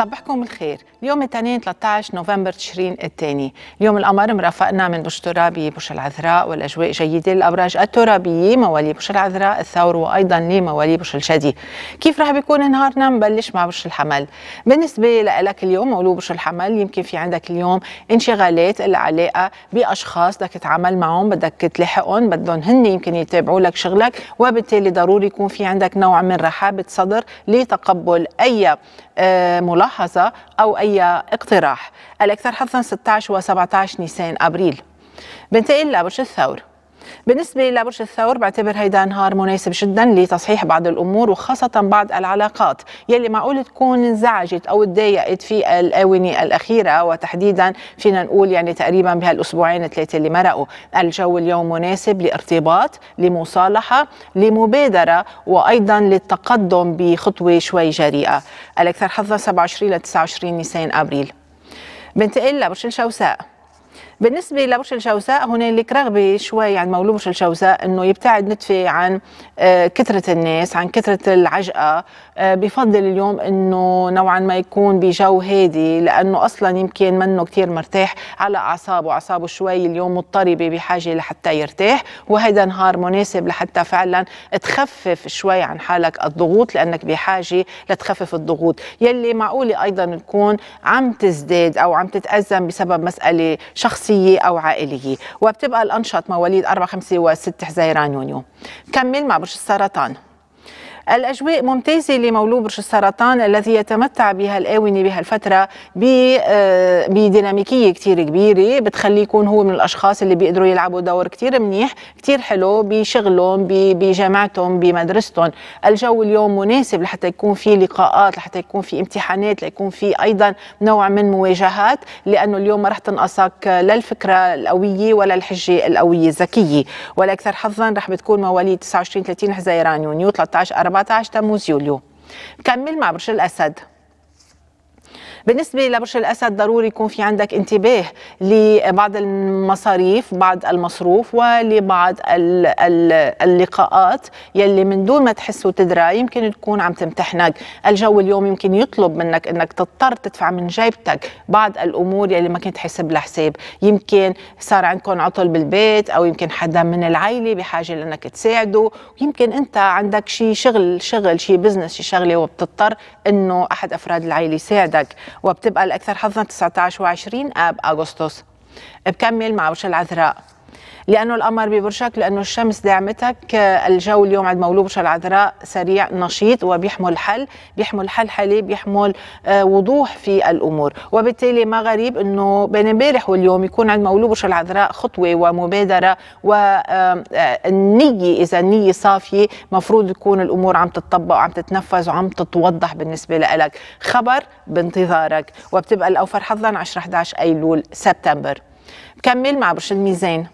صباحكم الخير اليوم الاثنين 13 نوفمبر تشرين الثاني اليوم القمر مرافقنا من بوش ترابي بوش العذراء والاجواء جيده للابراج الترابيه موالي بوش العذراء الثور وايضا لموالي بوش الشدي كيف راح بيكون نهارنا نبلش مع بوش الحمل بالنسبه لك اليوم مولود بوش الحمل يمكن في عندك اليوم انشغالات العلاقه باشخاص بدك تتعامل معهم بدك تلحقهم بدهم هن يمكن يتابعوا لك شغلك وبالتالي ضروري يكون في عندك نوع من رحابه صدر لتقبل اي آه، ملاحظه ملاحظة أو أي اقتراح الأكثر حظا 16 و 17 نيسان أبريل بنتقل لبرج الثور بالنسبة لبرج الثور بعتبر هيدا نهار مناسب جدا لتصحيح بعض الأمور وخاصة بعض العلاقات يلي معقول تكون انزعجت أو تضايقت في الآونة الأخيرة وتحديدا فينا نقول يعني تقريبا بهالأسبوعين الثلاثة اللي مرقوا الجو اليوم مناسب لارتباط لمصالحة لمبادرة وأيضا للتقدم بخطوة شوي جريئة الأكثر حظا 27 ل 29 نيسان أبريل بنتقل لبرج الشوساء بالنسبه لبرج الجوزاء هنالك رغبه شوي عن مولود برج الجوزاء انه يبتعد نتفي عن آه، كثره الناس عن كثره العجقه آه، بفضل اليوم انه نوعا ما يكون بجو هادي لانه اصلا يمكن منه كثير مرتاح على اعصابه اعصابه شوي اليوم مضطربه بحاجه لحتى يرتاح وهذا نهار مناسب لحتى فعلا تخفف شوي عن حالك الضغوط لانك بحاجه لتخفف الضغوط يلي معقوله ايضا تكون عم تزداد او عم تتازم بسبب مساله شخصيه شخصية أو عائلية وبتبقى الأنشط مواليد 4 5 و 6 حزيران يونيو كمل مع برج السرطان الأجواء ممتازة برج السرطان الذي يتمتع بها الآونة بهالفترة آه، بديناميكية كتير كبيرة بتخليه يكون هو من الأشخاص اللي بيقدروا يلعبوا دور كتير منيح كتير حلو بشغلهم بجامعتهم بمدرستهم الجو اليوم مناسب لحتى يكون في لقاءات لحتى يكون في امتحانات ليكون في أيضا نوع من مواجهات لأنه اليوم ما رح تنقصك لا الفكرة القوية ولا الحجة القوية الذكية والأكثر حظا رح بتكون مواليد 29 30 حزيران يونيو 13 4 14 تموز يوليو كمل مع برج الأسد بالنسبه لبرج الاسد ضروري يكون في عندك انتباه لبعض المصاريف بعض المصروف ولبعض اللقاءات يلي من دون ما تحس وتدرى يمكن تكون عم تمتحنك الجو اليوم يمكن يطلب منك انك تضطر تدفع من جيبتك بعض الامور يلي ما كنت حاسب لها حساب يمكن صار عندكم عطل بالبيت او يمكن حدا من العائله بحاجه لانك تساعده يمكن انت عندك شيء شغل شغل شيء بزنس شيء شغله وبتضطر انه احد افراد العائله يساعدك وبتبقى الأكثر حظا 19 و20 آب أغسطس بكمل مع وش العذراء لانه القمر ببرشك لانه الشمس دعمتك الجو اليوم عند مولو برج العذراء سريع نشيط وبيحمل حل بيحمل حل حلي بيحمل آه، وضوح في الامور وبالتالي ما غريب انه بين امبارح واليوم يكون عند مولو برج العذراء خطوه ومبادره والنيه آه، آه، اذا النيه صافيه مفروض تكون الامور عم تتطبق وعم تتنفذ وعم تتوضح بالنسبه لك خبر بانتظارك وبتبقى الاوفر حظا 10 11 ايلول سبتمبر كمل مع برج الميزان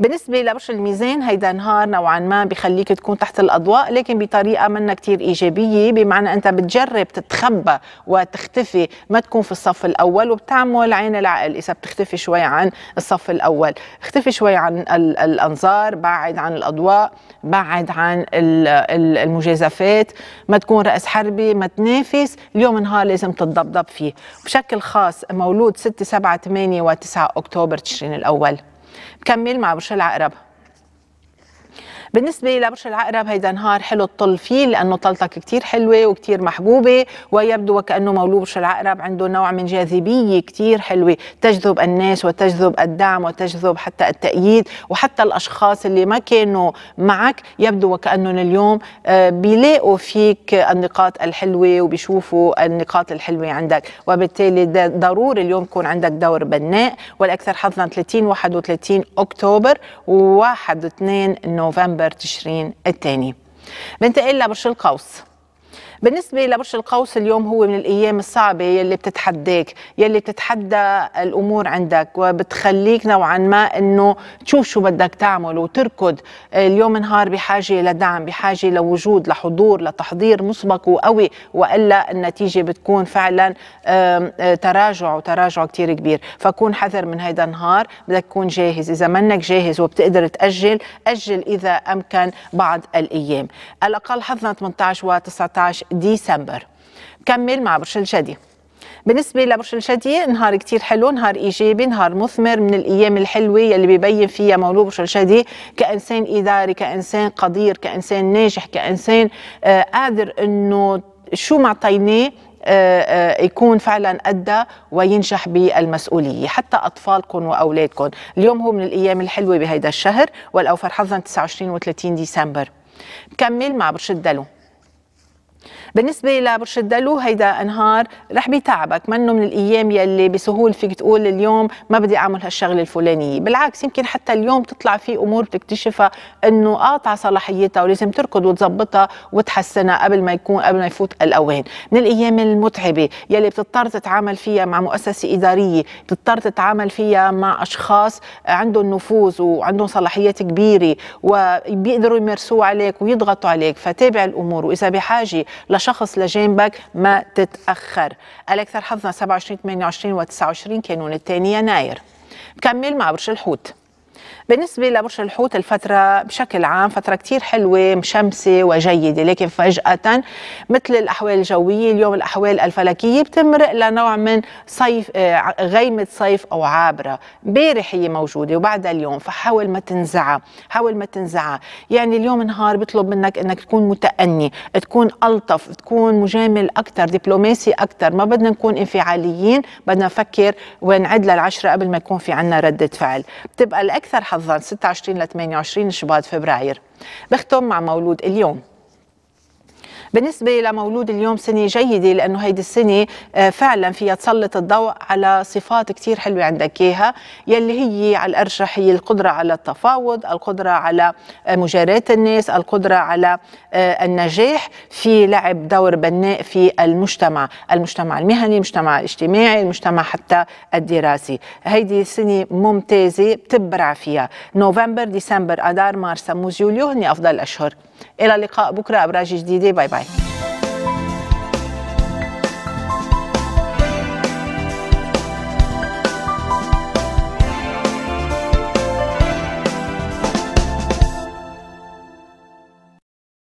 بالنسبه لبرج الميزان هيدا نهار نوعا ما بخليك تكون تحت الاضواء لكن بطريقه منا كتير ايجابيه بمعنى انت بتجرب تتخبى وتختفي ما تكون في الصف الاول وبتعمل عين العقل اذا بتختفي شوي عن الصف الاول اختفي شوي عن الانظار بعد عن الاضواء بعد عن المجازفات ما تكون راس حربي ما تنافس اليوم نهار لازم تتضبضب فيه بشكل خاص مولود 6 7 8 و9 اكتوبر تشرين الاول مكمل مع برج العقرب بالنسبه لبرج العقرب هيدا نهار حلو تطل فيه لانه طلتك كتير حلوه وكتير محبوبه ويبدو وكانه مولود برج العقرب عنده نوع من جاذبيه كتير حلوه تجذب الناس وتجذب الدعم وتجذب حتى التأييد وحتى الأشخاص اللي ما كانوا معك يبدو وكأنهم اليوم آه، بيلاقوا فيك النقاط الحلوة وبيشوفوا النقاط الحلوة عندك وبالتالي ضروري اليوم يكون عندك دور بناء والأكثر حظا 30 31 أكتوبر و1 2 نوفمبر نوفمبر تشرين الثاني بنتقل لبرج القوس بالنسبه لبرج القوس اليوم هو من الايام الصعبه يلي بتتحداك يلي بتتحدى الامور عندك وبتخليك نوعا ما انه تشوف شو بدك تعمل وتركض اليوم نهار بحاجه لدعم بحاجه لوجود لحضور لتحضير مسبق وقوي والا النتيجه بتكون فعلا آه، تراجع وتراجع كثير كبير فكون حذر من هيدا النهار بدك تكون جاهز اذا منك جاهز وبتقدر تاجل اجل اذا امكن بعض الايام الاقل حظنا 18 و19 ديسمبر كمل مع برج الجدي بالنسبه لبرج الجدي نهار كتير حلو نهار ايجابي نهار مثمر من الايام الحلوه يلي ببين فيها مولود برج الجدي كانسان اداري كانسان قدير كانسان ناجح كانسان آه قادر انه شو ما اعطيناه آه، آه، يكون فعلا أدى وينجح بالمسؤولية حتى أطفالكم وأولادكم اليوم هو من الأيام الحلوة بهيدا الشهر والأوفر حظا 29 و 30 ديسمبر كمل مع برج الدلو بالنسبه لبرشد الدلو هيدا انهار رح بيتعبك منه من الايام يلي بسهول فيك تقول اليوم ما بدي اعمل هالشغله الفلانيه بالعكس يمكن حتى اليوم تطلع في امور بتكتشفها انه قاطع صلاحيتها ولازم تركض وتظبطها وتحسنها قبل ما يكون قبل ما يفوت الاوان من الايام المتعبه يلي بتضطر تتعامل فيها مع مؤسسه اداريه بتضطر تتعامل فيها مع اشخاص عندهم نفوذ وعندهم صلاحيات كبيره وبيقدروا يمارسوها عليك ويضغطوا عليك فتابع الامور واذا بحاجه لش شخص لجانبك ما تتأخر الأكثر حظنا 27 28 و 29 كانون الثاني يناير بكمل مع برج الحوت بالنسبة لبرج الحوت الفترة بشكل عام فترة كتير حلوة مشمسة وجيدة لكن فجأة مثل الأحوال الجوية اليوم الأحوال الفلكية بتمرق لنوع من صيف آه، غيمة صيف أو عابرة بارح هي موجودة وبعدها اليوم فحاول ما تنزعها حاول ما تنزعها يعني اليوم نهار بطلب منك أنك تكون متأني تكون ألطف تكون مجامل أكثر دبلوماسي أكثر ما بدنا نكون انفعاليين بدنا نفكر ونعد للعشرة قبل ما يكون في عنا ردة فعل بتبقى الأكثر حظا 26 ل 28 شباط فبراير بختم مع مولود اليوم بالنسبه لمولود اليوم سنه جيده لانه هيدي السنه آه، فعلا فيها تسلط الضوء على صفات كثير حلوه عندك اياها يلي هي على الارجح هي القدره على التفاوض القدره على آه، مجاراه الناس القدره على آه، النجاح في لعب دور بناء في المجتمع المجتمع المهني المجتمع الاجتماعي المجتمع حتى الدراسي هيدي سنه ممتازه بتبرع فيها نوفمبر ديسمبر اذار مارس تموز يوليو هن افضل الاشهر الى اللقاء بكره ابراج جديده باي باي